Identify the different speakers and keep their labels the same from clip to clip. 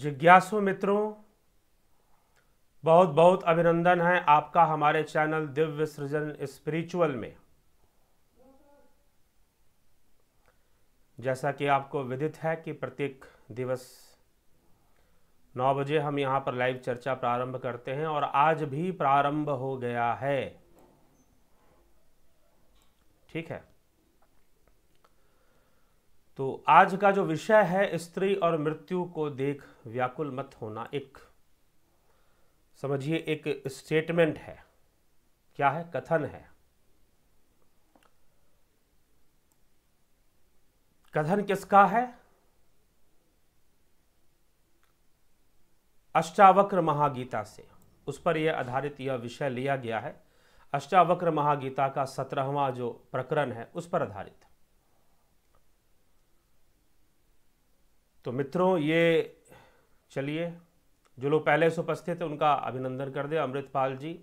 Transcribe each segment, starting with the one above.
Speaker 1: जिज्ञासु मित्रों बहुत बहुत अभिनंदन है आपका हमारे चैनल दिव्य सृजन स्पिरिचुअल में जैसा कि आपको विदित है कि प्रत्येक दिवस नौ बजे हम यहाँ पर लाइव चर्चा प्रारंभ करते हैं और आज भी प्रारंभ हो गया है ठीक है तो आज का जो विषय है स्त्री और मृत्यु को देख व्याकुल मत होना एक समझिए एक स्टेटमेंट है क्या है कथन है कथन किसका है अष्टावक्र महागीता से उस पर यह आधारित यह विषय लिया गया है अष्टावक्र महागीता का सत्रहवां जो प्रकरण है उस पर आधारित तो मित्रों ये चलिए जो लोग पहले से उपस्थित थे उनका अभिनंदन कर दें अमृतपाल जी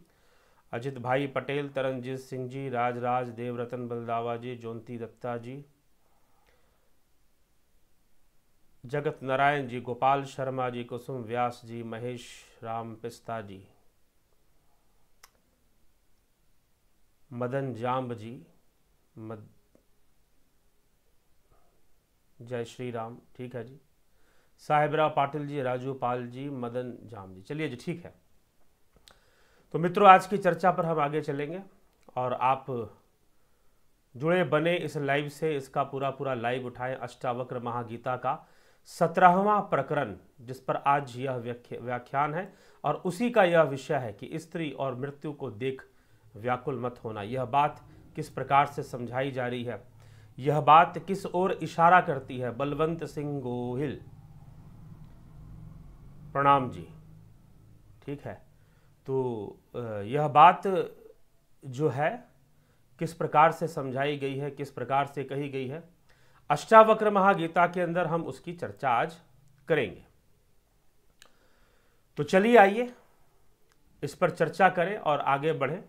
Speaker 1: अजित भाई पटेल तरनजीत सिंह जी राज राज देवरतन बलदावा जी जोंती दत्ता जी जगत नारायण जी गोपाल शर्मा जी कुसुम व्यास जी महेश राम पिस्ता जी मदन जाम्ब जी मद जय श्री राम ठीक है जी साहेबरा पाटिल जी राजू पाल जी मदन जाम जी चलिए जी ठीक है तो मित्रों आज की चर्चा पर हम आगे चलेंगे और आप जुड़े बने इस लाइव से इसका पूरा पूरा लाइव उठाएं अष्टावक्र महागीता का सत्रहवा प्रकरण जिस पर आज यह व्याख्यान है और उसी का यह विषय है कि स्त्री और मृत्यु को देख व्याकुल मत होना यह बात किस प्रकार से समझाई जा रही है यह बात किस ओर इशारा करती है बलवंत सिंह गोहिल प्रणाम जी ठीक है तो यह बात जो है किस प्रकार से समझाई गई है किस प्रकार से कही गई है अष्टावक्र महागीता के अंदर हम उसकी चर्चा आज करेंगे तो चलिए आइए इस पर चर्चा करें और आगे बढ़ें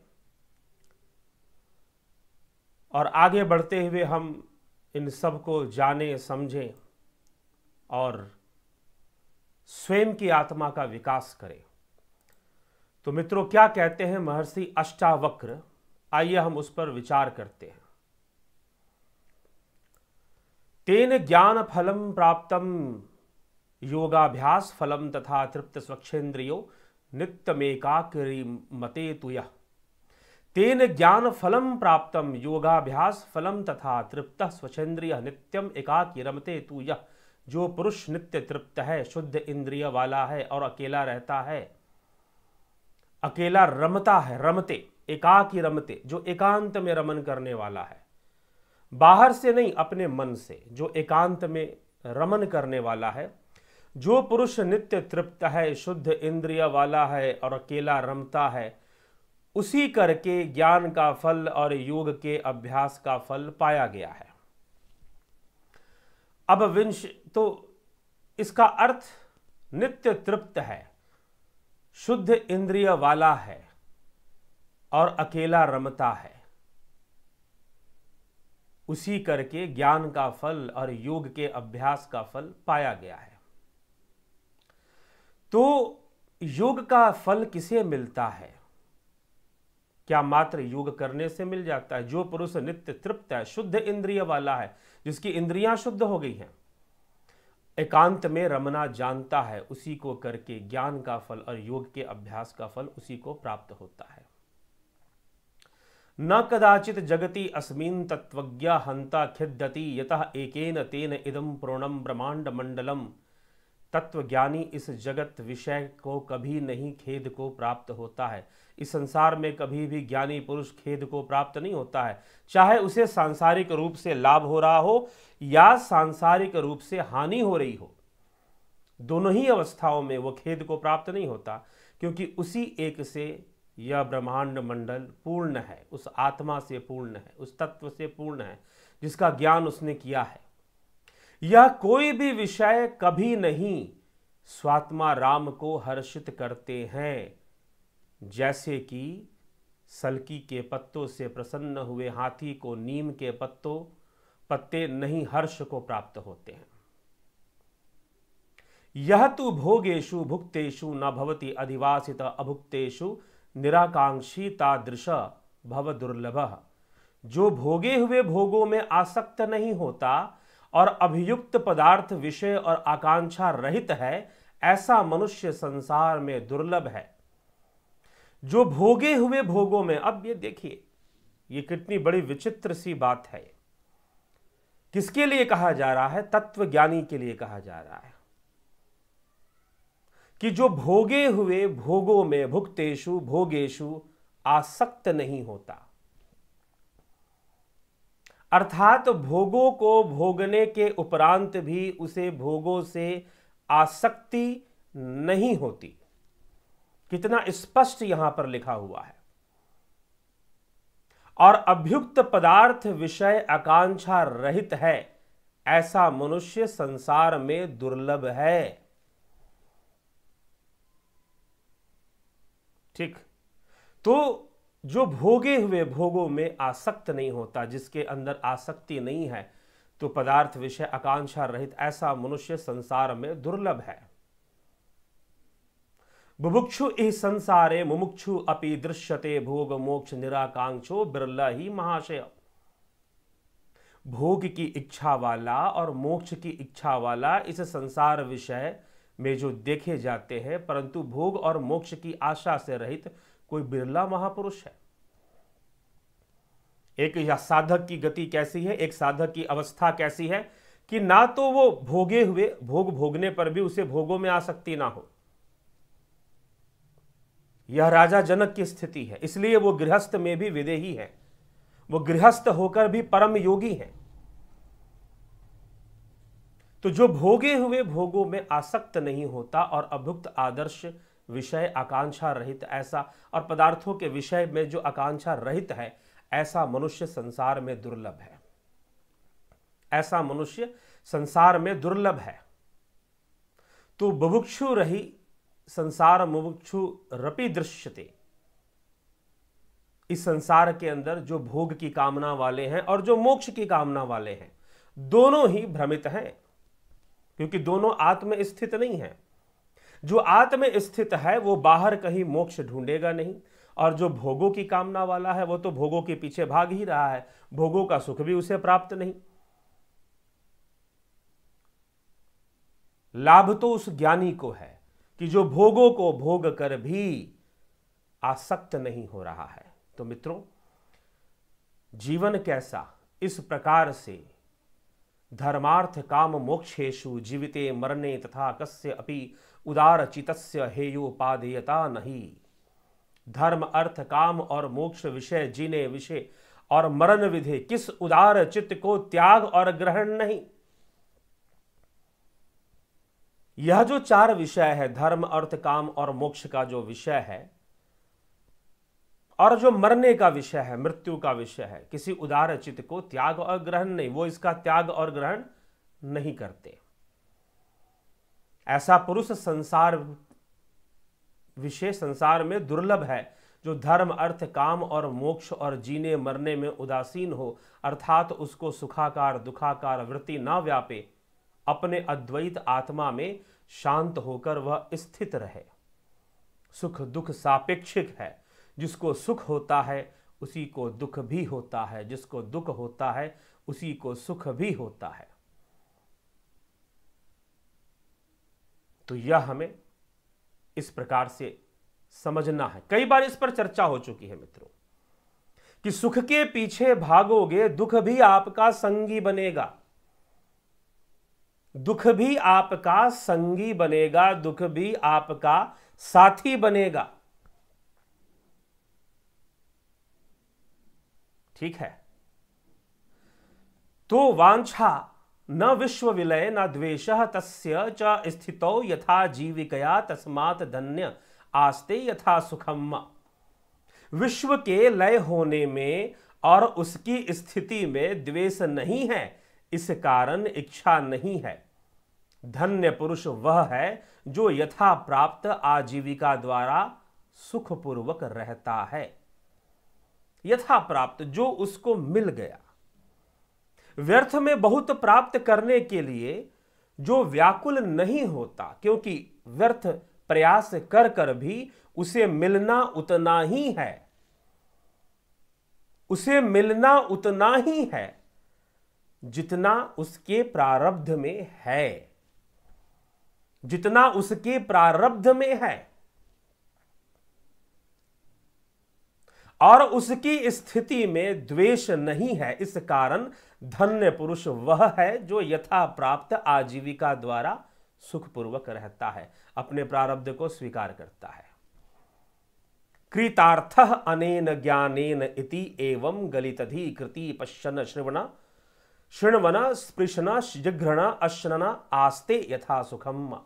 Speaker 1: और आगे बढ़ते हुए हम इन सब को जाने समझें और स्वयं की आत्मा का विकास करें तो मित्रों क्या कहते हैं महर्षि अष्टावक्र आइए हम उस पर विचार करते हैं तेन ज्ञान फलम प्राप्तम योगाभ्यास फलम तथा तृप्त स्वच्छेन्द्रियो नित्यमेकाग्री मते यह तेन ज्ञान फलम प्राप्तम योगाभ्यास फलम तथा तृप्त स्वच्छेन्द्रिय नित्यम एकाकी रमते यह जो पुरुष नित्य तृप्त है शुद्ध इंद्रिय वाला है और अकेला रहता है अकेला रमता है रमते एकाकी रमते जो एकांत में रमन करने वाला है बाहर से नहीं अपने मन से जो एकांत में रमन करने वाला है जो पुरुष नित्य तृप्त है शुद्ध इंद्रिय वाला है और अकेला रमता है उसी करके ज्ञान का फल और योग के अभ्यास का फल पाया गया है अब विंश तो इसका अर्थ नित्य तृप्त है शुद्ध इंद्रिय वाला है और अकेला रमता है उसी करके ज्ञान का फल और योग के अभ्यास का फल पाया गया है तो योग का फल किसे मिलता है क्या मात्र योग करने से मिल जाता है जो पुरुष नित्य तृप्त है शुद्ध इंद्रिय वाला है जिसकी इंद्रियां शुद्ध हो गई हैं एकांत में रमना जानता है उसी को करके ज्ञान का फल और योग के अभ्यास का फल उसी को प्राप्त होता है न कदाचित जगति अस्मिन तत्वज्ञा हंता खिद्यति यतः एकेन तेन इदम प्रोणम ब्रह्मांड मंडलम तत्वज्ञानी इस जगत विषय को कभी नहीं खेद को प्राप्त होता है इस संसार में कभी भी ज्ञानी पुरुष खेद को प्राप्त नहीं होता है चाहे उसे सांसारिक रूप से लाभ हो रहा हो या सांसारिक रूप से हानि हो रही हो दोनों ही अवस्थाओं में वह खेद को प्राप्त नहीं होता क्योंकि उसी एक से यह ब्रह्मांड मंडल पूर्ण है उस आत्मा से पूर्ण है उस तत्व से पूर्ण है जिसका ज्ञान उसने किया है यह कोई भी विषय कभी नहीं स्वात्मा राम को हर्षित करते हैं जैसे कि सलकी के पत्तों से प्रसन्न हुए हाथी को नीम के पत्तों पत्ते नहीं हर्ष को प्राप्त होते हैं यह तो भोगेशु भुक्तेशु न भवती अधिवासित अभुक्तेशु निराकांक्षी तादृश भव दुर्लभ जो भोगे हुए भोगों में आसक्त नहीं होता और अभियुक्त पदार्थ विषय और आकांक्षा रहित है ऐसा मनुष्य संसार में दुर्लभ है जो भोगे हुए भोगों में अब ये देखिए ये कितनी बड़ी विचित्र सी बात है किसके लिए कहा जा रहा है तत्व ज्ञानी के लिए कहा जा रहा है कि जो भोगे हुए भोगों में भुक्तेशु भोगेशु आसक्त नहीं होता अर्थात भोगों को भोगने के उपरांत भी उसे भोगों से आसक्ति नहीं होती कितना स्पष्ट यहां पर लिखा हुआ है और अभ्युक्त पदार्थ विषय आकांक्षा रहित है ऐसा मनुष्य संसार में दुर्लभ है ठीक तो जो भोगे हुए भोगों में आसक्त नहीं होता जिसके अंदर आसक्ति नहीं है तो पदार्थ विषय आकांक्षा रहित ऐसा मनुष्य संसार में दुर्लभ है बुभुक्षु इस संसारे मुमुक्षु अपि दृश्यते भोग मोक्ष निराकांक्षो बिरला ही महाशय भोग की इच्छा वाला और मोक्ष की इच्छा वाला इस संसार विषय में जो देखे जाते हैं परंतु भोग और मोक्ष की आशा से रहित कोई बिरला महापुरुष है एक या साधक की गति कैसी है एक साधक की अवस्था कैसी है कि ना तो वो भोगे हुए भोग भोगने पर भी उसे भोगों में आसक्ति ना हो यह राजा जनक की स्थिति है इसलिए वो गृहस्थ में भी विदेही है वो गृहस्थ होकर भी परम योगी है तो जो भोगे हुए भोगों में आसक्त नहीं होता और अभुक्त आदर्श विषय आकांक्षा रहित ऐसा और पदार्थों के विषय में जो आकांक्षा रहित है ऐसा मनुष्य संसार में दुर्लभ है ऐसा मनुष्य संसार में दुर्लभ है तो बुभुक्षु रही संसार मुभुक्षु रपि दृश्यते इस संसार के अंदर जो भोग की कामना वाले हैं और जो मोक्ष की कामना वाले हैं दोनों ही भ्रमित हैं क्योंकि दोनों आत्म स्थित नहीं हैं जो आत्म स्थित है वो बाहर कहीं मोक्ष ढूंढेगा नहीं और जो भोगों की कामना वाला है वो तो भोगों के पीछे भाग ही रहा है भोगों का सुख भी उसे प्राप्त नहीं लाभ तो उस ज्ञानी को है कि जो भोगों को भोग कर भी आसक्त नहीं हो रहा है तो मित्रों जीवन कैसा इस प्रकार से धर्मार्थ काम मोक्षेशु जीविते मरने तथा कस्य अपि उदारचित हेयोपादेयता नहीं धर्म अर्थ काम और मोक्ष विषय जीने विषय और मरण विधे किस उदार चित्त को त्याग और ग्रहण नहीं यह जो चार विषय है धर्म अर्थ काम और मोक्ष का जो विषय है और जो मरने का विषय है मृत्यु का विषय है किसी उदार चित्त को त्याग और ग्रहण नहीं वो इसका त्याग और ग्रहण नहीं करते ऐसा पुरुष संसार विशेष संसार में दुर्लभ है जो धर्म अर्थ काम और मोक्ष और जीने मरने में उदासीन हो अर्थात उसको सुखाकार दुखाकार वृत्ति ना व्यापे अपने अद्वैत आत्मा में शांत होकर वह स्थित रहे सुख दुख सापेक्षिक है जिसको सुख होता है उसी को दुख भी होता है जिसको दुख होता है उसी को सुख भी होता है तो यह हमें इस प्रकार से समझना है कई बार इस पर चर्चा हो चुकी है मित्रों कि सुख के पीछे भागोगे दुख भी आपका संगी बनेगा दुख भी आपका संगी बनेगा दुख भी आपका साथी बनेगा ठीक है तो वांछा न विश्व विलय न द्वेश तस्य च स्थितौ यथा जीविकया तस्मात् धन्य आस्ते यथा सुखम विश्व के लय होने में और उसकी स्थिति में द्वेष नहीं है इस कारण इच्छा नहीं है धन्य पुरुष वह है जो यथा प्राप्त आजीविका द्वारा सुखपूर्वक रहता है यथा प्राप्त जो उसको मिल गया व्यर्थ में बहुत प्राप्त करने के लिए जो व्याकुल नहीं होता क्योंकि व्यर्थ प्रयास कर कर भी उसे मिलना उतना ही है उसे मिलना उतना ही है जितना उसके प्रारब्ध में है जितना उसके प्रारब्ध में है और उसकी स्थिति में द्वेष नहीं है इस कारण धन्य पुरुष वह है जो यथा प्राप्त आजीविका द्वारा सुखपूर्वक रहता है अपने प्रारब्ध को स्वीकार करता है कृतार्थ अनेन ज्ञानेन इति एवं गलितधि कृति पश्चन श्रवण शृणवन स्पृशन जिघ्रण अश्रन आस्ते यथा सुखम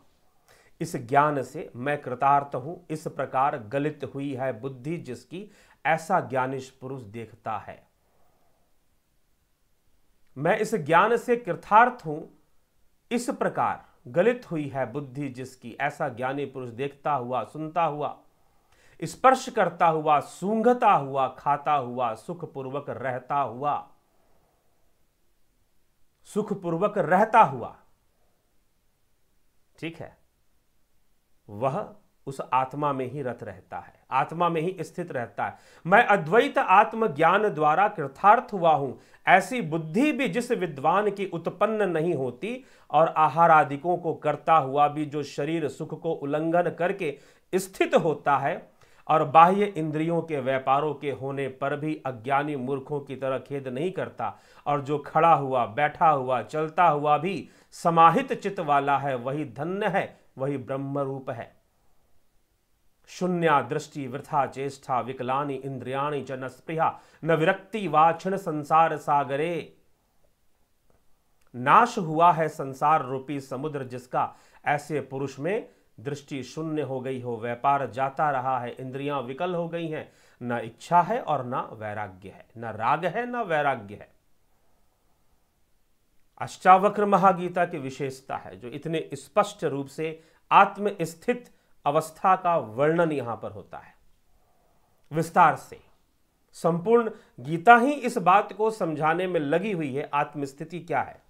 Speaker 1: इस ज्ञान से मैं कृतार्थ हूं इस प्रकार गलित हुई है बुद्धि जिसकी ऐसा ज्ञानिश पुरुष देखता है मैं इस ज्ञान से कृथार्थ हूं इस प्रकार गलित हुई है बुद्धि जिसकी ऐसा ज्ञानी पुरुष देखता हुआ सुनता हुआ स्पर्श करता हुआ सूंघता हुआ खाता हुआ सुखपूर्वक रहता हुआ सुखपूर्वक रहता हुआ ठीक है वह उस आत्मा में ही रत रहता है आत्मा में ही स्थित रहता है मैं अद्वैत आत्मज्ञान द्वारा कृथार्थ हुआ हूं ऐसी बुद्धि भी जिस विद्वान की उत्पन्न नहीं होती और आहार आदिकों को करता हुआ भी जो शरीर सुख को उल्लंघन करके स्थित होता है और बाह्य इंद्रियों के व्यापारों के होने पर भी अज्ञानी मूर्खों की तरह खेद नहीं करता और जो खड़ा हुआ बैठा हुआ चलता हुआ भी समाहित चित्त वाला है वही धन्य है वही ब्रह्म रूप है शून्या दृष्टि वृथा चेष्टा विकलानी इंद्रियाणी च न स्पृहा न विरक्ति वाचन संसार सागरे नाश हुआ है संसार रूपी समुद्र जिसका ऐसे पुरुष में दृष्टि शून्य हो गई हो व्यापार जाता रहा है इंद्रियां विकल हो गई हैं न इच्छा है और न वैराग्य है न राग है न वैराग्य है अष्टावक्र महागीता की विशेषता है जो इतने स्पष्ट रूप से आत्मस्थित अवस्था का वर्णन यहां पर होता है विस्तार से संपूर्ण गीता ही इस बात को समझाने में लगी हुई है आत्मस्थिति क्या है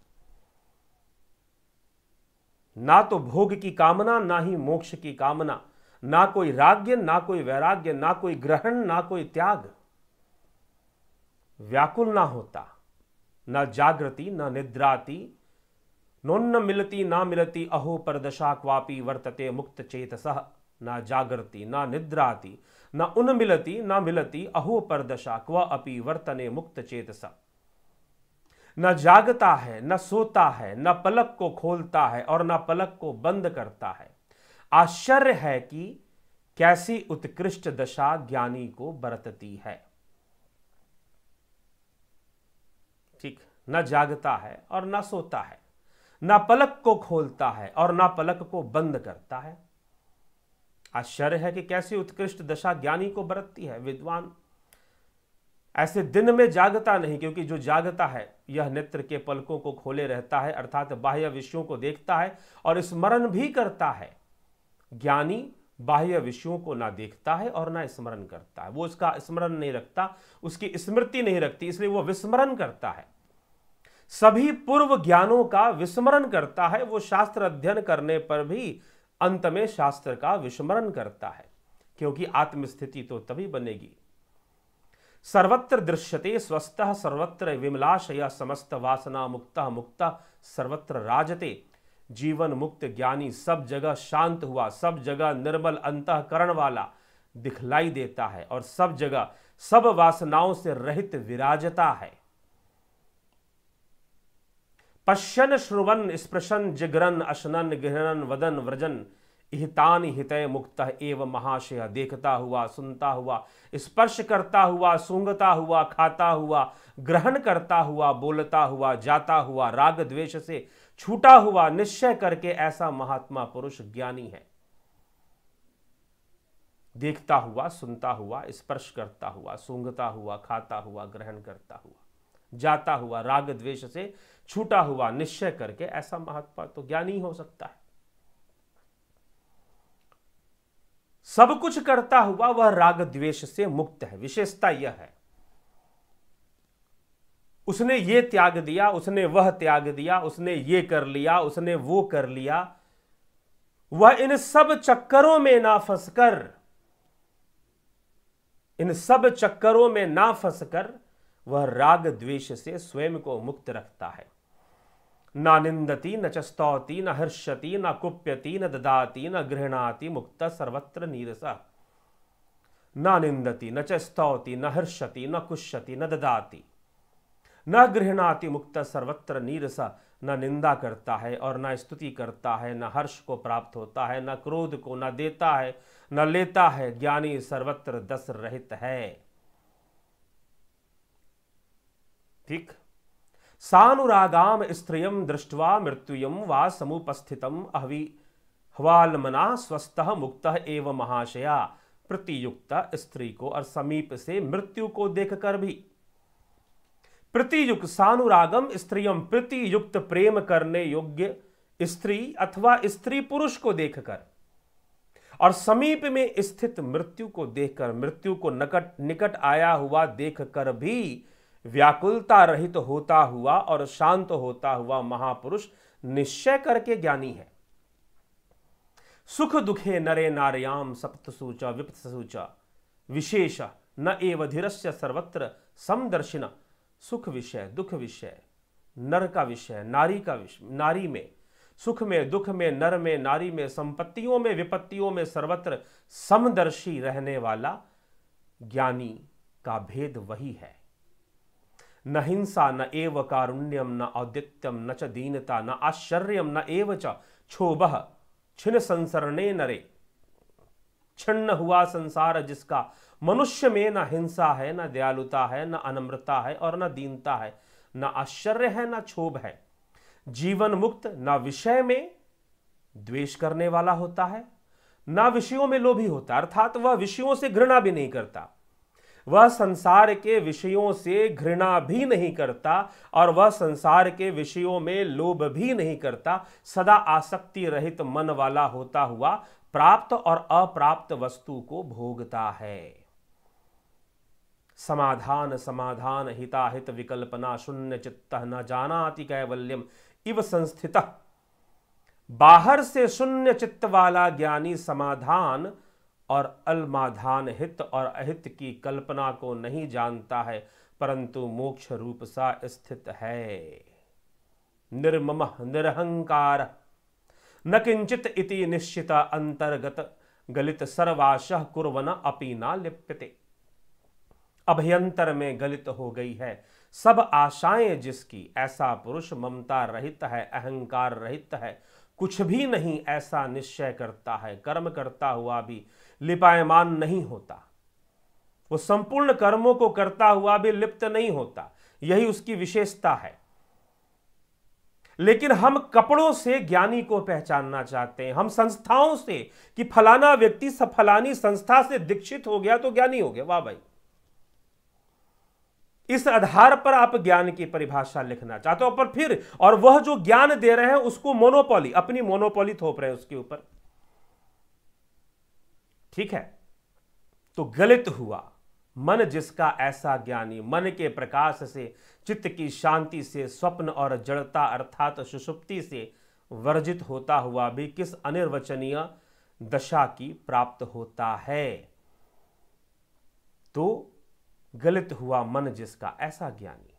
Speaker 1: ना तो भोग की कामना ना ही मोक्ष की कामना ना कोई राग्य ना कोई वैराग्य ना कोई ग्रहण ना कोई त्याग व्याकुल ना होता ना जागृति ना निद्राती नोन्न मिलती ना मिलती अहो पर दशा क्वापी वर्तते मुक्त चेत सह न जागृति न निद्राति न उन मिलती न मिलती अहो पर दशा क्व अपि वर्तने मुक्त चेत स न जागता है न सोता है न पलक को खोलता है और न पलक को बंद करता है आश्चर्य है कि कैसी उत्कृष्ट दशा ज्ञानी को बरतती है ठीक न जागता है और न सोता है ना पलक को खोलता है और ना पलक को बंद करता है आश्चर्य है कि कैसी उत्कृष्ट दशा ज्ञानी को बरतती है विद्वान ऐसे दिन में जागता नहीं क्योंकि जो जागता है यह नेत्र के पलकों को खोले रहता है अर्थात बाह्य विषयों को देखता है और स्मरण भी करता है ज्ञानी बाह्य विषयों को ना देखता है और ना स्मरण करता है वो उसका स्मरण नहीं रखता उसकी स्मृति नहीं रखती इसलिए वो विस्मरण करता है सभी पूर्व ज्ञानों का विस्मरण करता है वो शास्त्र अध्ययन करने पर भी अंत में शास्त्र का विस्मरण करता है क्योंकि आत्मस्थिति तो तभी बनेगी सर्वत्र दृश्यते स्वस्थ सर्वत्र विमलाश या समस्त वासना मुक्त मुक्त सर्वत्र राजते जीवन मुक्त ज्ञानी सब जगह शांत हुआ सब जगह निर्मल अंतकरण वाला दिखलाई देता है और सब जगह सब वासनाओं से रहित विराजता है पश्यन श्रुवन स्पृशन जिगरन अशनन गृहणन वदन व्रजन हितान हितय मुक्त एव महाशय देखता हुआ सुनता हुआ स्पर्श करता हुआ सूंघता हुआ खाता हुआ ग्रहण करता हुआ बोलता हुआ जाता हुआ राग द्वेष से छूटा हुआ निश्चय करके ऐसा महात्मा पुरुष ज्ञानी है देखता हुआ सुनता हुआ स्पर्श करता हुआ सूंघता हुआ खाता हुआ ग्रहण करता हुआ जाता हुआ राग द्वेष से छूटा हुआ निश्चय करके ऐसा महात्मा तो ज्ञानी हो सकता है सब कुछ करता हुआ वह राग द्वेष से मुक्त है विशेषता यह है उसने ये त्याग दिया उसने वह त्याग दिया उसने ये कर लिया उसने वो कर लिया वह इन सब चक्करों में ना फंसकर इन सब चक्करों में ना फंसकर वह राग द्वेष से स्वयं को मुक्त रखता है न निंदती न चस्तौती न हर्षति न कुप्यति न ददाती न गृहणाति मुक्त सर्वत्र नीरस न निंदती न चस्तौती न हर्षति न कुश्यति न ददाती न गृहणाति मुक्त सर्वत्र नीरस न निंदा करता है और न स्तुति करता है न हर्ष को प्राप्त होता है न क्रोध को न देता है न लेता है ज्ञानी सर्वत्र दस रहित है ठीक सानुरागाम स्त्रियम दृष्टवा मृत्युयम वा समुपस्थितम अहवि हवालमना स्वस्थ मुक्त एवं महाशया प्रतियुक्त स्त्री को और समीप से मृत्यु को देखकर भी प्रतियुक्त सानुरागम स्त्रियम प्रतियुक्त प्रेम करने योग्य स्त्री अथवा स्त्री पुरुष को देखकर और समीप में स्थित मृत्यु को देखकर मृत्यु को नकट निकट आया हुआ देखकर भी व्याकुलता रहित तो होता हुआ और शांत तो होता हुआ महापुरुष निश्चय करके ज्ञानी है सुख दुखे नरे नार्याम सप्तसूच विपसूच विशेष न एव धीरस्य सर्वत्र समदर्शिना सुख विषय दुख विषय नर का विषय नारी का विषय नारी में सुख में दुख में नर में नारी में संपत्तियों में विपत्तियों में सर्वत्र समदर्शी रहने वाला ज्ञानी का भेद वही है न हिंसा न एव कारुण्यम न औदित्यम न च दीनता न आश्चर्यम न एव च क्षोभ छिन्न संसरणे नरे छिन्न हुआ संसार जिसका मनुष्य में न हिंसा है न दयालुता है न अनम्रता है और न दीनता है न आश्चर्य है न क्षोभ है जीवन मुक्त न विषय में द्वेष करने वाला होता है न विषयों में लोभी होता अर्थात वह विषयों से घृणा भी नहीं करता वह संसार के विषयों से घृणा भी नहीं करता और वह संसार के विषयों में लोभ भी नहीं करता सदा आसक्ति रहित मन वाला होता हुआ प्राप्त और अप्राप्त वस्तु को भोगता है समाधान समाधान हिताहित विकल्पना शून्य चित्त न जानाति कैवल्यम इव संस्थित बाहर से शून्य चित्त वाला ज्ञानी समाधान और अलमाधान हित और अहित की कल्पना को नहीं जानता है परंतु मोक्ष रूप सा स्थित है निर्मम निरहंकार न किंचित इति निश्चित अंतर्गत गलित सर्वाशह कुर्वन अपी ना लिप्यते अभ्यंतर में गलित हो गई है सब आशाएं जिसकी ऐसा पुरुष ममता रहित है अहंकार रहित है कुछ भी नहीं ऐसा निश्चय करता है कर्म करता हुआ भी लिपायमान नहीं होता वो संपूर्ण कर्मों को करता हुआ भी लिप्त नहीं होता यही उसकी विशेषता है लेकिन हम कपड़ों से ज्ञानी को पहचानना चाहते हैं हम संस्थाओं से कि फलाना व्यक्ति फलानी संस्था से दीक्षित हो गया तो ज्ञानी हो गया वाह भाई इस आधार पर आप ज्ञान की परिभाषा लिखना चाहते हो पर फिर और वह जो ज्ञान दे रहे हैं उसको मोनोपोली अपनी मोनोपोली थोप रहे हैं उसके ऊपर ठीक है तो गलित हुआ मन जिसका ऐसा ज्ञानी मन के प्रकाश से चित्त की शांति से स्वप्न और जड़ता अर्थात सुषुप्ति से वर्जित होता हुआ भी किस अनिर्वचनीय दशा की प्राप्त होता है तो गलित हुआ मन जिसका ऐसा ज्ञानी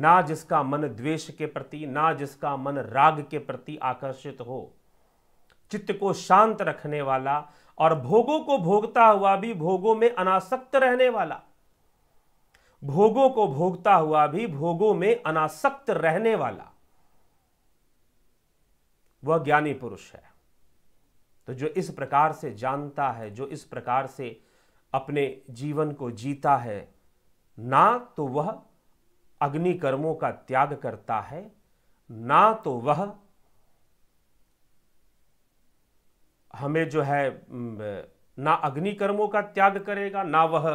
Speaker 1: ना जिसका मन द्वेष के प्रति ना जिसका मन राग के प्रति आकर्षित हो चित्त को शांत रखने वाला और भोगों को भोगता हुआ भी भोगों में अनासक्त रहने वाला भोगों को भोगता हुआ भी भोगों में अनासक्त रहने वाला वह ज्ञानी पुरुष है तो जो इस प्रकार से जानता है जो इस प्रकार से अपने जीवन को जीता है ना तो वह अग्नि कर्मों का त्याग करता है ना तो वह हमें जो है ना अग्नि कर्मों का त्याग करेगा ना वह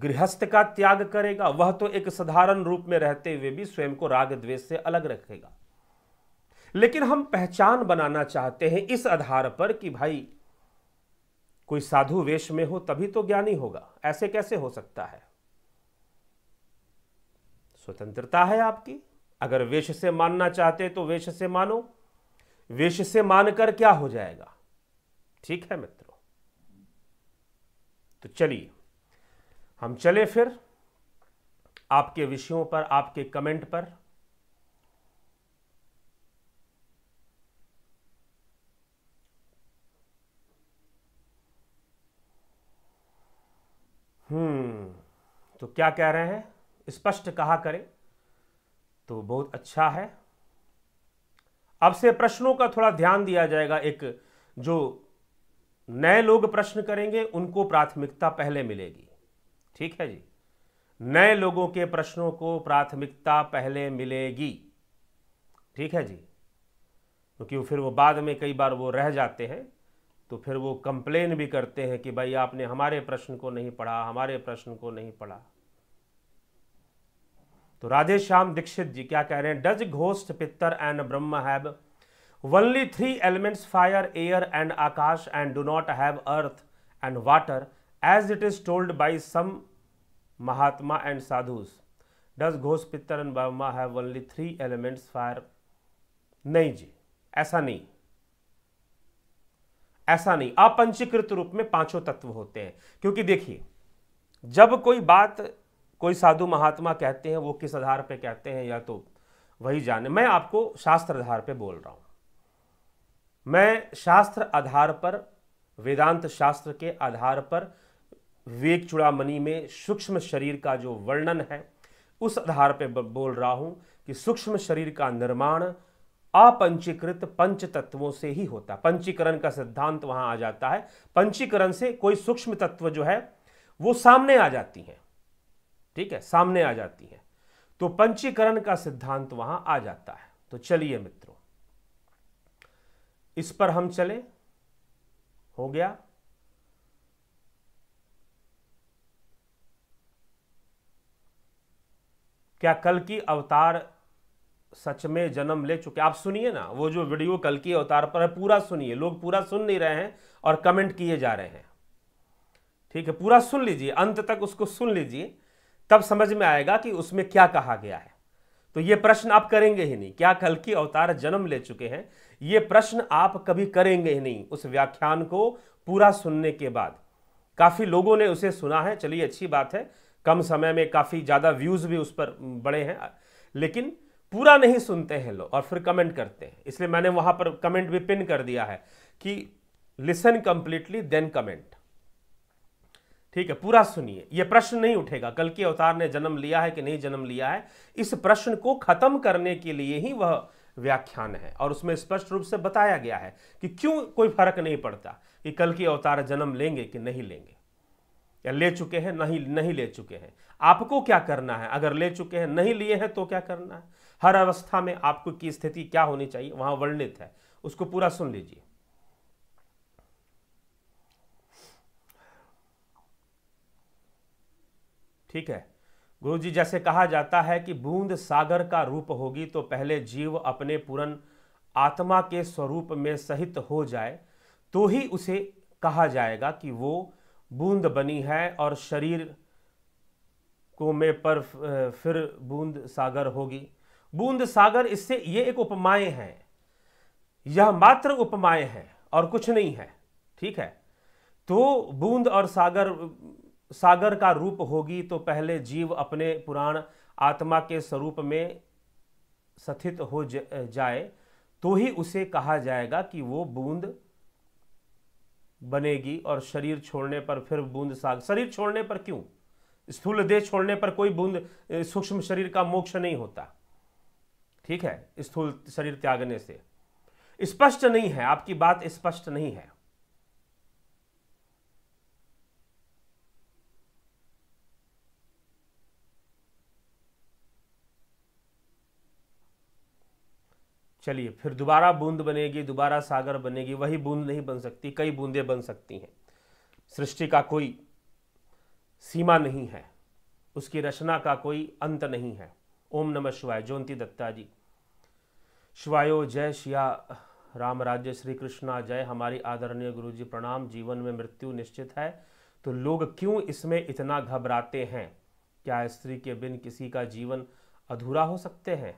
Speaker 1: गृहस्थ का त्याग करेगा वह तो एक साधारण रूप में रहते हुए भी स्वयं को राग द्वेष से अलग रखेगा लेकिन हम पहचान बनाना चाहते हैं इस आधार पर कि भाई कोई साधु वेश में हो तभी तो ज्ञानी होगा ऐसे कैसे हो सकता है स्वतंत्रता है आपकी अगर वेश से मानना चाहते तो वेश से मानो विष से मानकर क्या हो जाएगा ठीक है मित्रों तो चलिए हम चले फिर आपके विषयों पर आपके कमेंट पर हम्म तो क्या कह रहे हैं स्पष्ट कहा करें तो बहुत अच्छा है अब से प्रश्नों का थोड़ा ध्यान दिया जाएगा एक जो नए लोग प्रश्न करेंगे उनको प्राथमिकता पहले मिलेगी ठीक है जी नए लोगों के प्रश्नों को प्राथमिकता पहले मिलेगी ठीक है जी क्योंकि तो फिर वो बाद में कई बार वो रह जाते हैं तो फिर वो कंप्लेन भी करते हैं कि भाई आपने हमारे प्रश्न को नहीं पढ़ा हमारे प्रश्न को नहीं पढ़ा तो राजेश श्याम दीक्षित जी क्या कह रहे हैं does ghost pitar and Brahm have only three elements fire air and akash and do not have earth and water as it is told by some mahatma and sadhus does घोष pitar and Brahma have only three elements fire नहीं जी ऐसा नहीं ऐसा नहीं अपंचीकृत रूप में पांचों तत्व होते हैं क्योंकि देखिए जब कोई बात कोई साधु महात्मा कहते हैं वो किस आधार पे कहते हैं या तो वही जाने मैं आपको शास्त्र आधार पे बोल रहा हूँ मैं शास्त्र आधार पर वेदांत शास्त्र के आधार पर वेग चुड़ामणि में सूक्ष्म शरीर का जो वर्णन है उस आधार पे बोल रहा हूँ कि सूक्ष्म शरीर का निर्माण अपंचीकृत पंच तत्वों से ही होता है पंचीकरण का सिद्धांत वहाँ आ जाता है पंचीकरण से कोई सूक्ष्म तत्व जो है वो सामने आ जाती हैं ठीक है सामने आ जाती हैं तो पंचीकरण का सिद्धांत वहां आ जाता है तो चलिए मित्रों इस पर हम चले हो गया क्या कल की अवतार सच में जन्म ले चुके आप सुनिए ना वो जो वीडियो कल की अवतार पर है पूरा सुनिए लोग पूरा सुन नहीं रहे हैं और कमेंट किए जा रहे हैं ठीक है पूरा सुन लीजिए अंत तक उसको सुन लीजिए तब समझ में आएगा कि उसमें क्या कहा गया है तो ये प्रश्न आप करेंगे ही नहीं क्या कल की अवतार जन्म ले चुके हैं ये प्रश्न आप कभी करेंगे ही नहीं उस व्याख्यान को पूरा सुनने के बाद काफ़ी लोगों ने उसे सुना है चलिए अच्छी बात है कम समय में काफ़ी ज़्यादा व्यूज़ भी उस पर बड़े हैं लेकिन पूरा नहीं सुनते हैं लोग और फिर कमेंट करते हैं इसलिए मैंने वहाँ पर कमेंट भी पिन कर दिया है कि लिसन कंप्लीटली देन कमेंट ठीक है पूरा सुनिए यह प्रश्न नहीं उठेगा कल के अवतार ने जन्म लिया है कि नहीं जन्म लिया है इस प्रश्न को खत्म करने के लिए ही वह व्याख्यान है और उसमें स्पष्ट रूप से बताया गया है कि क्यों कोई फर्क नहीं पड़ता कि कल के अवतार जन्म लेंगे कि नहीं लेंगे या ले चुके हैं नहीं नहीं ले चुके हैं आपको क्या करना है अगर ले चुके हैं नहीं लिए हैं तो क्या करना है हर अवस्था में आपको की स्थिति क्या होनी चाहिए वहां वर्णित है उसको पूरा सुन लीजिए ठीक है जी जैसे कहा जाता है कि बूंद सागर का रूप होगी तो पहले जीव अपने पूर्ण आत्मा के स्वरूप में सहित हो जाए तो ही उसे कहा जाएगा कि वो बूंद बनी है और शरीर को में पर फिर बूंद सागर होगी बूंद सागर इससे ये एक उपमाएं हैं यह मात्र उपमाएं हैं और कुछ नहीं है ठीक है तो बूंद और सागर सागर का रूप होगी तो पहले जीव अपने पुराण आत्मा के स्वरूप में स्थित हो जाए तो ही उसे कहा जाएगा कि वो बूंद बनेगी और शरीर छोड़ने पर फिर बूंद सागर शरीर छोड़ने पर क्यों स्थूल देह छोड़ने पर कोई बूंद सूक्ष्म शरीर का मोक्ष नहीं होता ठीक है स्थूल शरीर त्यागने से स्पष्ट नहीं है आपकी बात स्पष्ट नहीं है चलिए फिर दोबारा बूंद बनेगी दोबारा सागर बनेगी वही बूंद नहीं बन सकती कई बूंदें बन सकती हैं सृष्टि का कोई सीमा नहीं है उसकी रचना का कोई अंत नहीं है ओम नमः शिवाय ज्योति दत्ता जी शिवायो जय श्या राम राज्य श्री कृष्णा जय हमारी आदरणीय गुरु जी प्रणाम जीवन में मृत्यु निश्चित है तो लोग क्यों इसमें इतना घबराते हैं क्या स्त्री के बिन किसी का जीवन अधूरा हो सकते हैं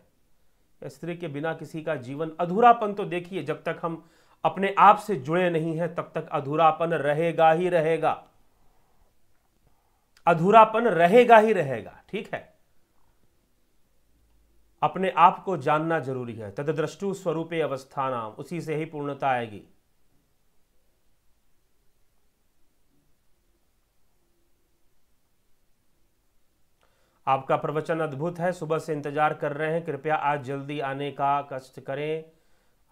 Speaker 1: स्त्री के बिना किसी का जीवन अधूरापन तो देखिए जब तक हम अपने आप से जुड़े नहीं हैं तब तक अधूरापन रहेगा ही रहेगा अधूरापन रहेगा ही रहेगा ठीक है अपने आप को जानना जरूरी है तदद्रष्टु स्वरूपे अवस्था नाम उसी से ही पूर्णता आएगी आपका प्रवचन अद्भुत है सुबह से इंतजार कर रहे हैं कृपया आज जल्दी आने का कष्ट करें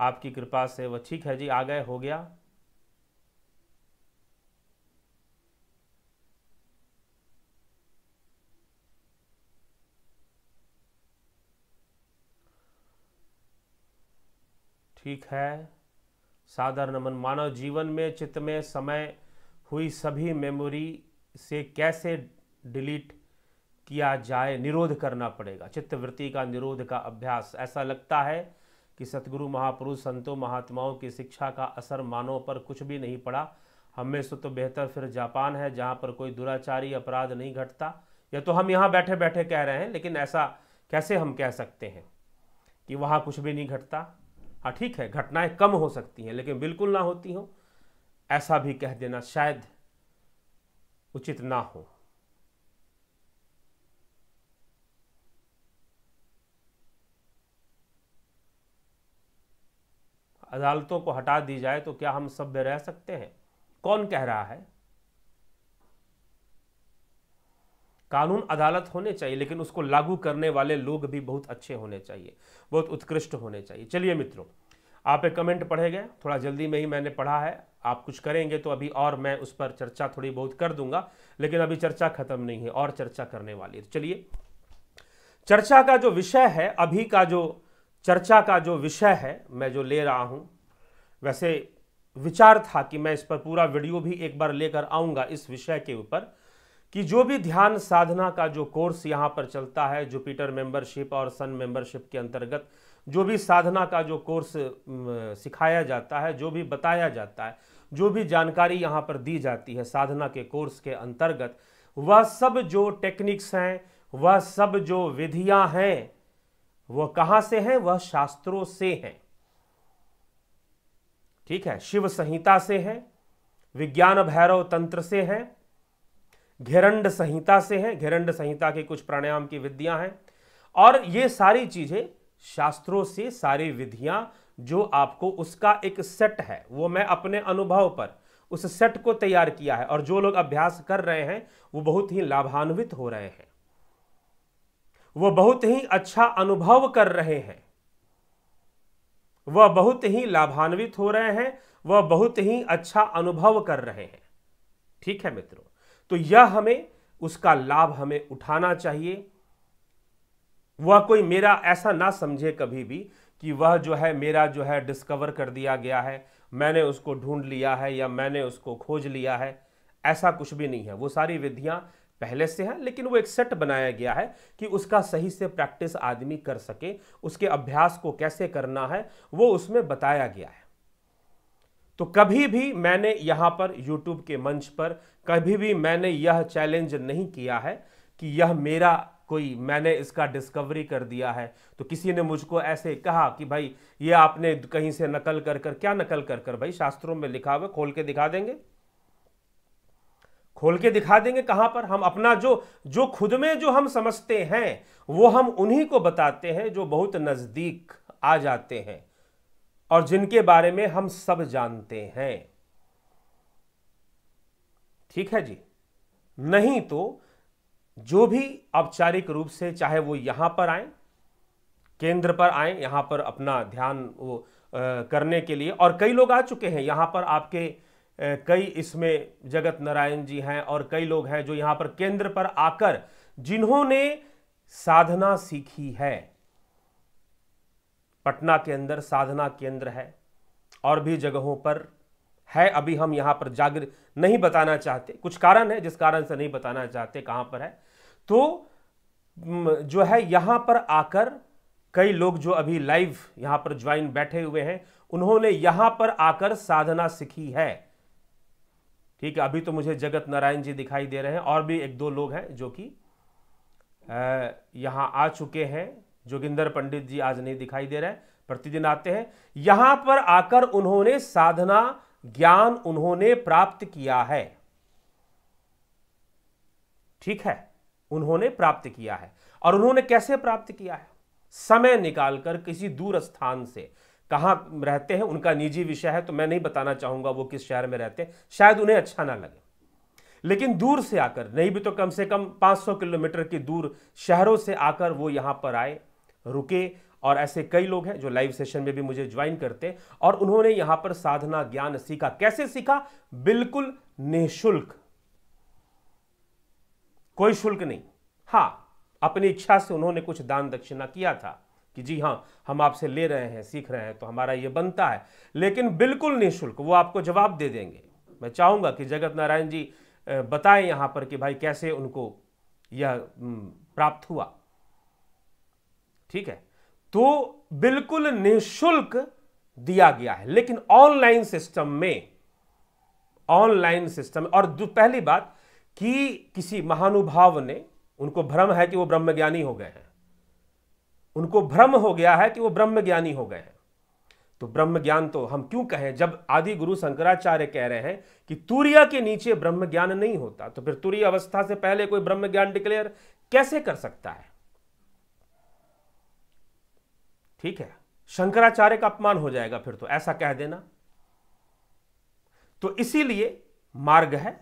Speaker 1: आपकी कृपा से वह ठीक है जी आ गए हो गया ठीक है साधारण नमन मानव जीवन में चित्त में समय हुई सभी मेमोरी से कैसे डिलीट किया जाए निरोध करना पड़ेगा चित्तवृत्ति का निरोध का अभ्यास ऐसा लगता है कि सतगुरु महापुरुष संतों महात्माओं की शिक्षा का असर मानव पर कुछ भी नहीं पड़ा हमें से तो बेहतर फिर जापान है जहाँ पर कोई दुराचारी अपराध नहीं घटता या तो हम यहाँ बैठे बैठे कह रहे हैं लेकिन ऐसा कैसे हम कह सकते हैं कि वहाँ कुछ भी नहीं घटता हाँ ठीक है घटनाएं कम हो सकती हैं लेकिन बिल्कुल ना होती हो ऐसा भी कह देना शायद उचित ना हो अदालतों को हटा दी जाए तो क्या हम सभ्य रह सकते हैं कौन कह रहा है कानून अदालत होने चाहिए लेकिन उसको लागू करने वाले लोग भी बहुत अच्छे होने चाहिए बहुत उत्कृष्ट होने चाहिए चलिए मित्रों आप एक कमेंट पढ़े गए थोड़ा जल्दी में ही मैंने पढ़ा है आप कुछ करेंगे तो अभी और मैं उस पर चर्चा थोड़ी बहुत कर दूंगा लेकिन अभी चर्चा खत्म नहीं है और चर्चा करने वाली है चलिए चर्चा का जो विषय है अभी का जो चर्चा का जो विषय है मैं जो ले रहा हूँ वैसे विचार था कि मैं इस पर पूरा वीडियो भी एक बार लेकर आऊँगा इस विषय के ऊपर कि जो भी ध्यान साधना का जो कोर्स यहाँ पर चलता है जुपिटर मेंबरशिप और सन मेंबरशिप के अंतर्गत जो भी साधना का जो कोर्स सिखाया जाता है जो भी बताया जाता है जो भी जानकारी यहाँ पर दी जाती है साधना के कोर्स के अंतर्गत वह सब जो टेक्निक्स हैं वह सब जो विधियाँ हैं वह कहां से है वह शास्त्रों से है ठीक है शिव संहिता से है विज्ञान भैरव तंत्र से है घेरंड संहिता से है घेरंड संहिता के कुछ प्राणायाम की विधियां हैं और ये सारी चीजें शास्त्रों से सारी विधियां जो आपको उसका एक सेट है वो मैं अपने अनुभव पर उस सेट को तैयार किया है और जो लोग अभ्यास कर रहे हैं वो बहुत ही लाभान्वित हो रहे हैं वह बहुत ही अच्छा अनुभव कर रहे हैं वह बहुत ही लाभान्वित हो रहे हैं वह बहुत ही अच्छा अनुभव कर रहे हैं ठीक है मित्रों तो यह हमें उसका लाभ हमें उठाना चाहिए वह कोई मेरा ऐसा ना समझे कभी भी कि वह जो है मेरा जो है डिस्कवर कर दिया गया है मैंने उसको ढूंढ लिया है या मैंने उसको खोज लिया है ऐसा कुछ भी नहीं है वो सारी विधियां पहले से है लेकिन वो एक सेट बनाया गया है कि उसका सही से प्रैक्टिस आदमी कर सके उसके अभ्यास को कैसे करना है वो उसमें बताया गया है तो कभी भी मैंने यहां पर यूट्यूब के मंच पर कभी भी मैंने यह चैलेंज नहीं किया है कि यह मेरा कोई मैंने इसका डिस्कवरी कर दिया है तो किसी ने मुझको ऐसे कहा कि भाई ये आपने कहीं से नकल कर कर क्या नकल कर कर भाई शास्त्रों में लिखा हुआ खोल के दिखा देंगे खोल के दिखा देंगे कहाँ पर हम अपना जो जो खुद में जो हम समझते हैं वो हम उन्हीं को बताते हैं जो बहुत नज़दीक आ जाते हैं और जिनके बारे में हम सब जानते हैं ठीक है जी नहीं तो जो भी औपचारिक रूप से चाहे वो यहाँ पर आए केंद्र पर आए यहाँ पर अपना ध्यान वो आ, करने के लिए और कई लोग आ चुके हैं यहाँ पर आपके कई इसमें जगत नारायण जी हैं और कई लोग हैं जो यहाँ पर केंद्र पर आकर जिन्होंने साधना सीखी है पटना के अंदर साधना केंद्र है और भी जगहों पर है अभी हम यहाँ पर जागृत नहीं बताना चाहते कुछ कारण है जिस कारण से नहीं बताना चाहते कहाँ पर है तो जो है यहाँ पर आकर कई लोग जो अभी लाइव यहाँ पर ज्वाइन बैठे हुए हैं उन्होंने यहाँ पर आकर साधना सीखी है ठीक है अभी तो मुझे जगत नारायण जी दिखाई दे रहे हैं और भी एक दो लोग हैं जो कि यहाँ आ चुके हैं जोगिंदर पंडित जी आज नहीं दिखाई दे रहे प्रतिदिन आते हैं यहाँ पर आकर उन्होंने साधना ज्ञान उन्होंने प्राप्त किया है ठीक है उन्होंने प्राप्त किया है और उन्होंने कैसे प्राप्त किया है समय निकालकर किसी दूर स्थान से कहाँ रहते हैं उनका निजी विषय है तो मैं नहीं बताना चाहूँगा वो किस शहर में रहते हैं शायद उन्हें अच्छा ना लगे लेकिन दूर से आकर नहीं भी तो कम से कम 500 किलोमीटर की दूर शहरों से आकर वो यहाँ पर आए रुके और ऐसे कई लोग हैं जो लाइव सेशन में भी मुझे ज्वाइन करते और उन्होंने यहाँ पर साधना ज्ञान सीखा कैसे सीखा बिल्कुल निःशुल्क कोई शुल्क नहीं हाँ अपनी इच्छा से उन्होंने कुछ दान दक्षिणा किया था कि जी हाँ हम आपसे ले रहे हैं सीख रहे हैं तो हमारा ये बनता है लेकिन बिल्कुल निःशुल्क वो आपको जवाब दे देंगे मैं चाहूँगा कि जगत नारायण जी बताएं यहाँ पर कि भाई कैसे उनको यह प्राप्त हुआ ठीक है तो बिल्कुल निःशुल्क दिया गया है लेकिन ऑनलाइन सिस्टम में ऑनलाइन सिस्टम और पहली बात कि किसी महानुभाव ने उनको भ्रम है कि वो ब्रह्मज्ञानी हो गए हैं उनको भ्रम हो गया है कि वो ब्रह्म ज्ञानी हो गए हैं तो ब्रह्म ज्ञान तो हम क्यों कहें जब आदि गुरु शंकराचार्य कह रहे हैं कि तूर्य के नीचे ब्रह्म ज्ञान नहीं होता तो फिर तूर्य अवस्था से पहले कोई ब्रह्म ज्ञान डिक्लेयर कैसे कर सकता है ठीक है शंकराचार्य का अपमान हो जाएगा फिर तो ऐसा कह देना तो इसीलिए मार्ग है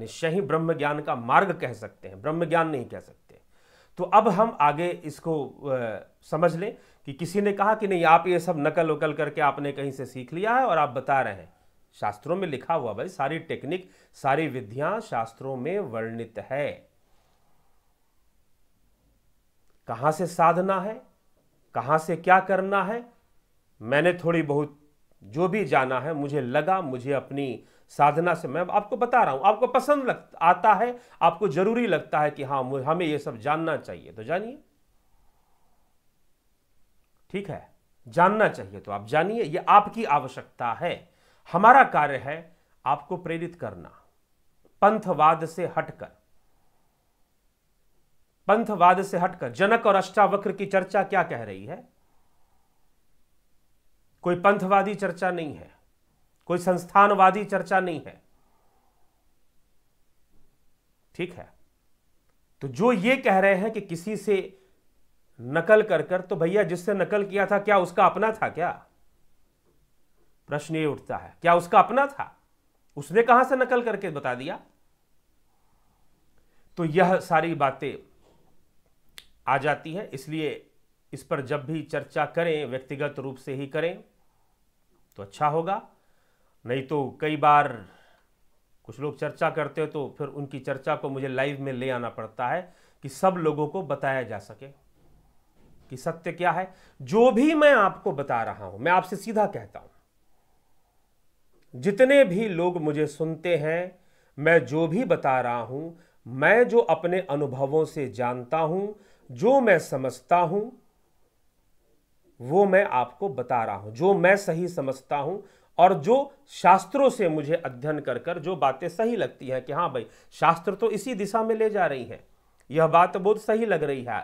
Speaker 1: निश्चय ही ब्रह्म ज्ञान का मार्ग कह सकते हैं ब्रह्म ज्ञान नहीं कह सकते तो अब हम आगे इसको समझ लें कि किसी ने कहा कि नहीं आप ये सब नकल वकल करके आपने कहीं से सीख लिया है और आप बता रहे हैं शास्त्रों में लिखा हुआ भाई सारी टेक्निक सारी विधियां शास्त्रों में वर्णित है कहां से साधना है कहां से क्या करना है मैंने थोड़ी बहुत जो भी जाना है मुझे लगा मुझे अपनी साधना से मैं आपको बता रहा हूं आपको पसंद लग आता है आपको जरूरी लगता है कि हाँ हमें यह सब जानना चाहिए तो जानिए ठीक है जानना चाहिए तो आप जानिए यह आपकी आवश्यकता है हमारा कार्य है आपको प्रेरित करना पंथवाद से हटकर पंथवाद से हटकर जनक और अष्टावक्र की चर्चा क्या कह रही है कोई पंथवादी चर्चा नहीं है कोई संस्थानवादी चर्चा नहीं है ठीक है तो जो ये कह रहे हैं कि किसी से नकल कर कर तो भैया जिससे नकल किया था क्या उसका अपना था क्या प्रश्न ये उठता है क्या उसका अपना था उसने कहां से नकल करके बता दिया तो यह सारी बातें आ जाती है इसलिए इस पर जब भी चर्चा करें व्यक्तिगत रूप से ही करें तो अच्छा होगा नहीं तो कई बार कुछ लोग चर्चा करते हो तो फिर उनकी चर्चा को मुझे लाइव में ले आना पड़ता है कि सब लोगों को बताया जा सके कि सत्य क्या है जो भी मैं आपको बता रहा हूं मैं आपसे सीधा कहता हूं जितने भी लोग मुझे सुनते हैं मैं जो भी बता रहा हूं मैं जो अपने अनुभवों से जानता हूं जो मैं समझता हूं वो मैं आपको बता रहा हूं जो मैं सही समझता हूं और जो शास्त्रों से मुझे अध्ययन कर कर जो बातें सही लगती हैं कि हाँ भाई शास्त्र तो इसी दिशा में ले जा रही हैं यह बात बहुत सही लग रही है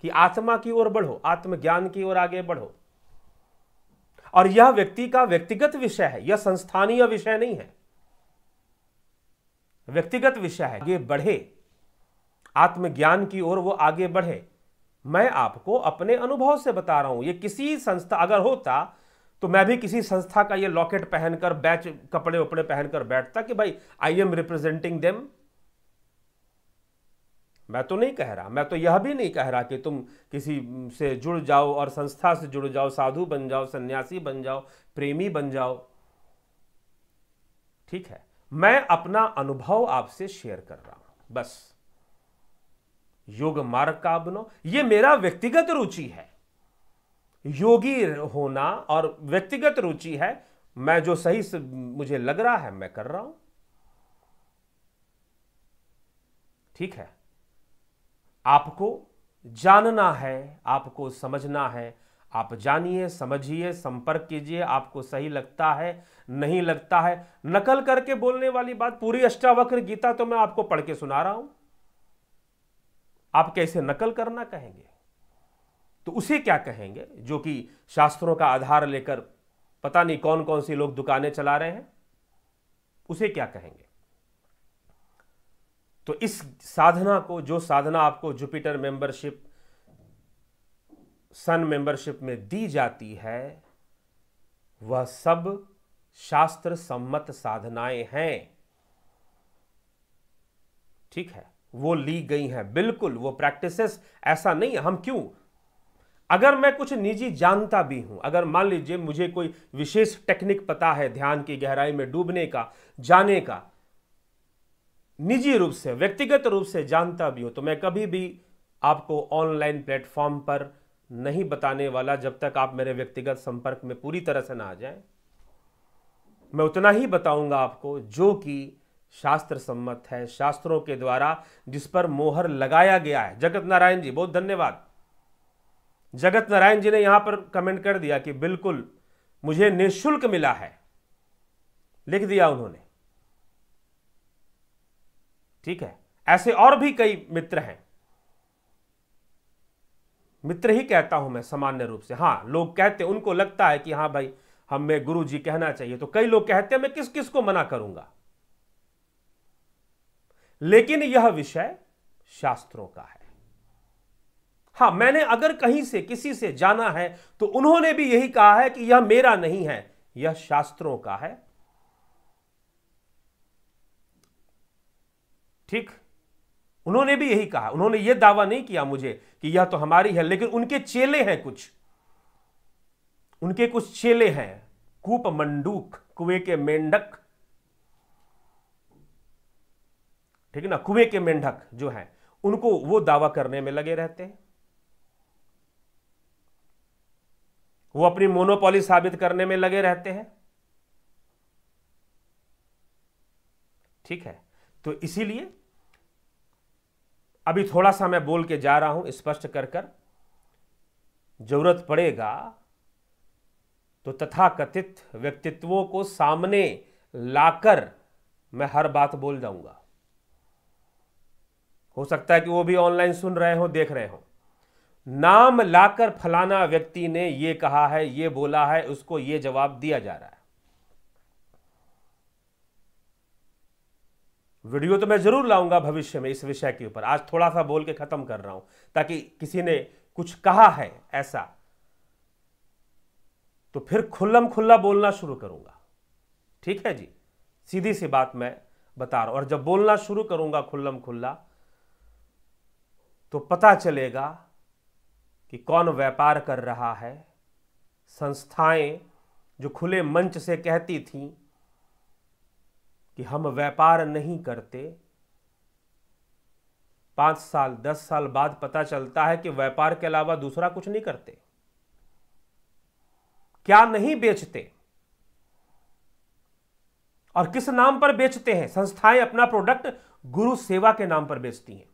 Speaker 1: कि आत्मा की ओर बढ़ो आत्मज्ञान की ओर आगे बढ़ो और यह व्यक्ति का व्यक्तिगत विषय है यह संस्थानीय विषय नहीं है व्यक्तिगत विषय है आगे बढ़े आत्मज्ञान की ओर वो आगे बढ़े मैं आपको अपने अनुभव से बता रहा हूं ये किसी संस्था अगर होता तो मैं भी किसी संस्था का ये लॉकेट पहनकर बैच कपड़े उपड़े पहनकर बैठता कि भाई आई एम रिप्रेजेंटिंग देम मैं तो नहीं कह रहा मैं तो यह भी नहीं कह रहा कि तुम किसी से जुड़ जाओ और संस्था से जुड़ जाओ साधु बन जाओ सन्यासी बन जाओ प्रेमी बन जाओ ठीक है मैं अपना अनुभव आपसे शेयर कर रहा हूं बस योग मार्ग का बनो ये मेरा व्यक्तिगत रुचि है योगी होना और व्यक्तिगत रुचि है मैं जो सही से मुझे लग रहा है मैं कर रहा हूं ठीक है आपको जानना है आपको समझना है आप जानिए समझिए संपर्क कीजिए आपको सही लगता है नहीं लगता है नकल करके बोलने वाली बात पूरी अष्टावक्र गीता तो मैं आपको पढ़ के सुना रहा हूं आप कैसे नकल करना कहेंगे तो उसे क्या कहेंगे जो कि शास्त्रों का आधार लेकर पता नहीं कौन कौन से लोग दुकानें चला रहे हैं उसे क्या कहेंगे तो इस साधना को जो साधना आपको जुपिटर मेंबरशिप सन मेंबरशिप में दी जाती है वह सब शास्त्र सम्मत साधनाएं हैं ठीक है वो ली गई हैं बिल्कुल वो प्रैक्टिसेस ऐसा नहीं हम क्यों अगर मैं कुछ निजी जानता भी हूं अगर मान लीजिए मुझे कोई विशेष टेक्निक पता है ध्यान की गहराई में डूबने का जाने का निजी रूप से व्यक्तिगत रूप से जानता भी हूं तो मैं कभी भी आपको ऑनलाइन प्लेटफॉर्म पर नहीं बताने वाला जब तक आप मेरे व्यक्तिगत संपर्क में पूरी तरह से ना आ जाए मैं उतना ही बताऊंगा आपको जो कि शास्त्र सम्मत है शास्त्रों के द्वारा जिस पर मोहर लगाया गया है जगत नारायण जी बहुत धन्यवाद जगत नारायण जी ने यहां पर कमेंट कर दिया कि बिल्कुल मुझे निशुल्क मिला है लिख दिया उन्होंने ठीक है ऐसे और भी कई मित्र हैं मित्र ही कहता हूं मैं सामान्य रूप से हां लोग कहते उनको लगता है कि हां भाई हमें गुरु जी कहना चाहिए तो कई लोग कहते हैं मैं किस किस को मना करूंगा लेकिन यह विषय शास्त्रों का है हाँ मैंने अगर कहीं से किसी से जाना है तो उन्होंने भी यही कहा है कि यह मेरा नहीं है यह शास्त्रों का है ठीक उन्होंने भी यही कहा उन्होंने यह दावा नहीं किया मुझे कि यह तो हमारी है लेकिन उनके चेले हैं कुछ उनके कुछ चेले हैं कूप मंडूक कुएं के मेंढक ठीक है ना कुएं के मेंढक जो हैं उनको वो दावा करने में लगे रहते हैं वो अपनी मोनोपॉली साबित करने में लगे रहते हैं ठीक है तो इसीलिए अभी थोड़ा सा मैं बोल के जा रहा हूं स्पष्ट कर कर जरूरत पड़ेगा तो तथाकथित व्यक्तित्वों को सामने लाकर मैं हर बात बोल जाऊंगा हो सकता है कि वो भी ऑनलाइन सुन रहे हो देख रहे हो नाम लाकर फलाना व्यक्ति ने ये कहा है ये बोला है उसको ये जवाब दिया जा रहा है वीडियो तो मैं जरूर लाऊंगा भविष्य में इस विषय के ऊपर आज थोड़ा सा बोल के खत्म कर रहा हूं ताकि किसी ने कुछ कहा है ऐसा तो फिर खुल्लम खुल्ला बोलना शुरू करूंगा ठीक है जी सीधी सी बात मैं बता रहा हूं और जब बोलना शुरू करूंगा खुल्लम खुल्ला तो पता चलेगा कि कौन व्यापार कर रहा है संस्थाएं जो खुले मंच से कहती थीं कि हम व्यापार नहीं करते पांच साल दस साल बाद पता चलता है कि व्यापार के अलावा दूसरा कुछ नहीं करते क्या नहीं बेचते और किस नाम पर बेचते हैं संस्थाएं अपना प्रोडक्ट गुरु सेवा के नाम पर बेचती हैं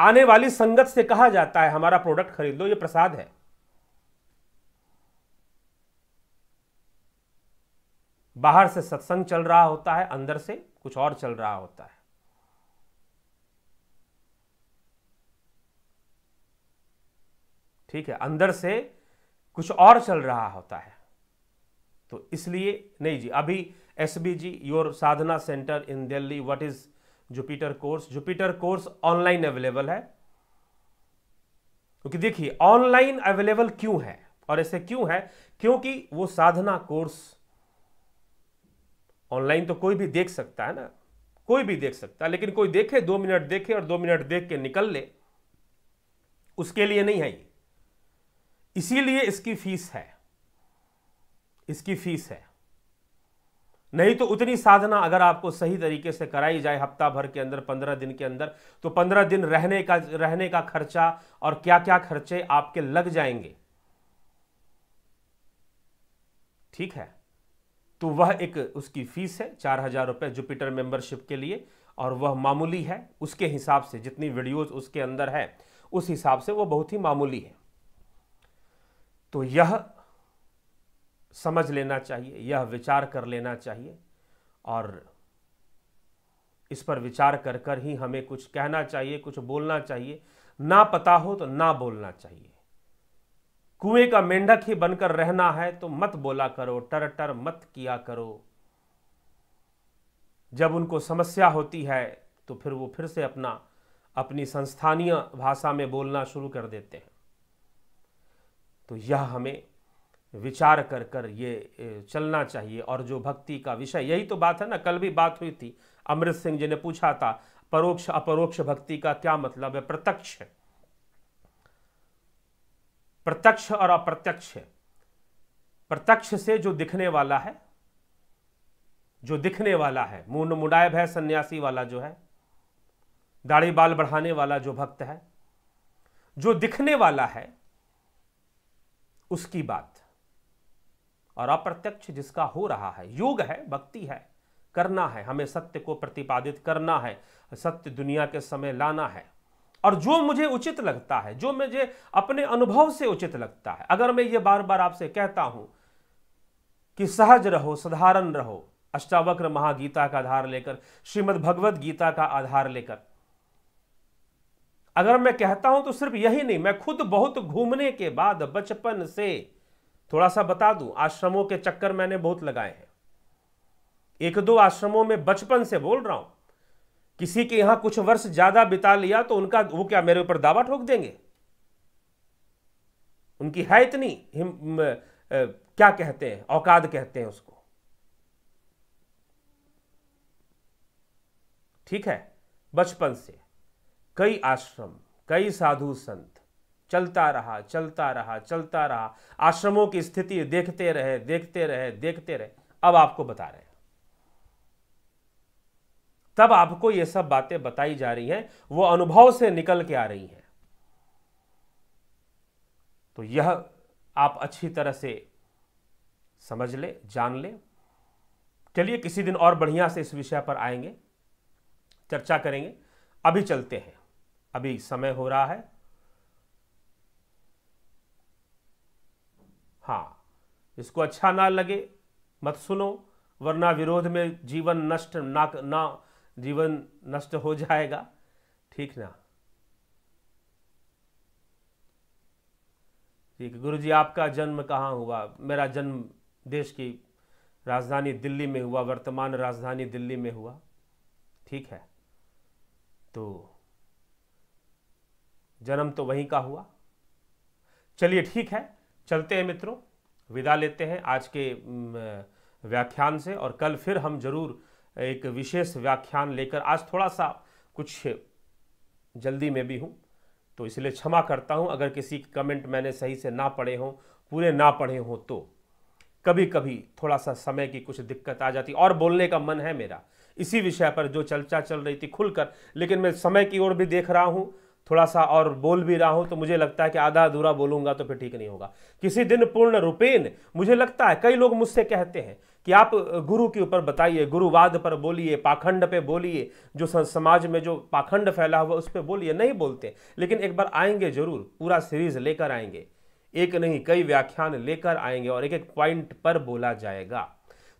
Speaker 1: आने वाली संगत से कहा जाता है हमारा प्रोडक्ट खरीद लो ये प्रसाद है बाहर से सत्संग चल रहा होता है अंदर से कुछ और चल रहा होता है ठीक है अंदर से कुछ और चल रहा होता है तो इसलिए नहीं जी अभी SBG your Sadhana centre in Delhi what is Jupiter course Jupiter course online available है क्योंकि देखिए ऑनलाइन अवेलेबल क्यों है और ऐसे क्यों है क्योंकि वो साधना कोर्स ऑनलाइन तो कोई भी देख सकता है ना कोई भी देख सकता है लेकिन कोई देखे दो मिनट देखे और दो मिनट देख के निकल ले उसके लिए नहीं है ये इसीलिए इसकी फीस है इसकी फीस है नहीं तो उतनी साधना अगर आपको सही तरीके से कराई जाए हफ्ता भर के अंदर पंद्रह दिन के अंदर तो पंद्रह दिन रहने का रहने का खर्चा और क्या क्या खर्चे आपके लग जाएंगे ठीक है तो वह एक उसकी फीस है चार हजार रुपये जुपिटर मेंबरशिप के लिए और वह मामूली है उसके हिसाब से जितनी वीडियोस उसके अंदर है उस हिसाब से वह बहुत ही मामूली है तो यह समझ लेना चाहिए यह विचार कर लेना चाहिए और इस पर विचार कर कर ही हमें कुछ कहना चाहिए कुछ बोलना चाहिए ना पता हो तो ना बोलना चाहिए कुएं का मेंढक ही बनकर रहना है तो मत बोला करो टर टर मत किया करो जब उनको समस्या होती है तो फिर वो फिर से अपना अपनी संस्थानीय भाषा में बोलना शुरू कर देते हैं तो यह हमें विचार कर कर ये चलना चाहिए और जो भक्ति का विषय यही तो बात है ना कल भी बात हुई थी अमृत सिंह जी ने पूछा था परोक्ष अपरोक्ष भक्ति का क्या मतलब है प्रत्यक्ष प्रत्यक्ष और अप्रत्यक्ष प्रत्यक्ष से जो दिखने वाला है जो दिखने वाला है मुन मुडायब है सन्यासी वाला जो है दाढ़ी बाल बढ़ाने वाला जो भक्त है जो दिखने वाला है उसकी बात और अप्रत्यक्ष जिसका हो रहा है योग है भक्ति है करना है हमें सत्य को प्रतिपादित करना है सत्य दुनिया के समय लाना है और जो मुझे उचित लगता है जो मुझे अपने अनुभव से उचित लगता है अगर मैं ये बार बार आपसे कहता हूं कि सहज रहो साधारण रहो अष्टावक्र महागीता का आधार लेकर श्रीमद भगवत गीता का आधार लेकर अगर मैं कहता हूं तो सिर्फ यही नहीं मैं खुद बहुत घूमने के बाद बचपन से थोड़ा सा बता दूं आश्रमों के चक्कर मैंने बहुत लगाए हैं एक दो आश्रमों में बचपन से बोल रहा हूं किसी के यहां कुछ वर्ष ज्यादा बिता लिया तो उनका वो क्या मेरे ऊपर दावा ठोक देंगे उनकी है इतनी हिम, आ, क्या कहते हैं औकाद कहते हैं उसको ठीक है बचपन से कई आश्रम कई साधु संत चलता रहा चलता रहा चलता रहा आश्रमों की स्थिति देखते रहे देखते रहे देखते रहे अब आपको बता रहे हैं तब आपको ये सब बातें बताई जा रही हैं वो अनुभव से निकल के आ रही हैं तो यह आप अच्छी तरह से समझ ले जान ले चलिए किसी दिन और बढ़िया से इस विषय पर आएंगे चर्चा करेंगे अभी चलते हैं अभी समय हो रहा है हाँ इसको अच्छा ना लगे मत सुनो वरना विरोध में जीवन नष्ट ना ना जीवन नष्ट हो जाएगा ठीक ना ठीक गुरु जी आपका जन्म कहाँ हुआ मेरा जन्म देश की राजधानी दिल्ली में हुआ वर्तमान राजधानी दिल्ली में हुआ ठीक है तो जन्म तो वहीं का हुआ चलिए ठीक है चलते हैं मित्रों विदा लेते हैं आज के व्याख्यान से और कल फिर हम जरूर एक विशेष व्याख्यान लेकर आज थोड़ा सा कुछ जल्दी में भी हूँ तो इसलिए क्षमा करता हूँ अगर किसी के कमेंट मैंने सही से ना पढ़े हों पूरे ना पढ़े हों तो कभी कभी थोड़ा सा समय की कुछ दिक्कत आ जाती और बोलने का मन है मेरा इसी विषय पर जो चर्चा चल रही थी खुलकर लेकिन मैं समय की ओर भी देख रहा हूँ थोड़ा सा और बोल भी रहा हूँ तो मुझे लगता है कि आधा अधूरा बोलूंगा तो फिर ठीक नहीं होगा किसी दिन पूर्ण रूपेन मुझे लगता है कई लोग मुझसे कहते हैं कि आप गुरु के ऊपर बताइए गुरुवाद पर बोलिए पाखंड पे बोलिए जो समाज में जो पाखंड फैला हुआ उस पर बोलिए नहीं बोलते लेकिन एक बार आएंगे जरूर पूरा सीरीज लेकर आएंगे एक नहीं कई व्याख्यान लेकर आएंगे और एक एक पॉइंट पर बोला जाएगा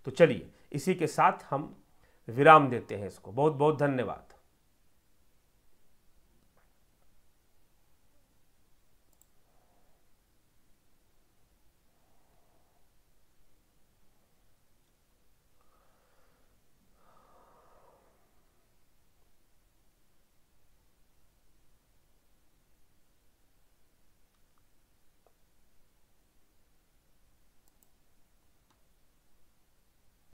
Speaker 1: तो चलिए इसी के साथ हम विराम देते हैं इसको बहुत बहुत धन्यवाद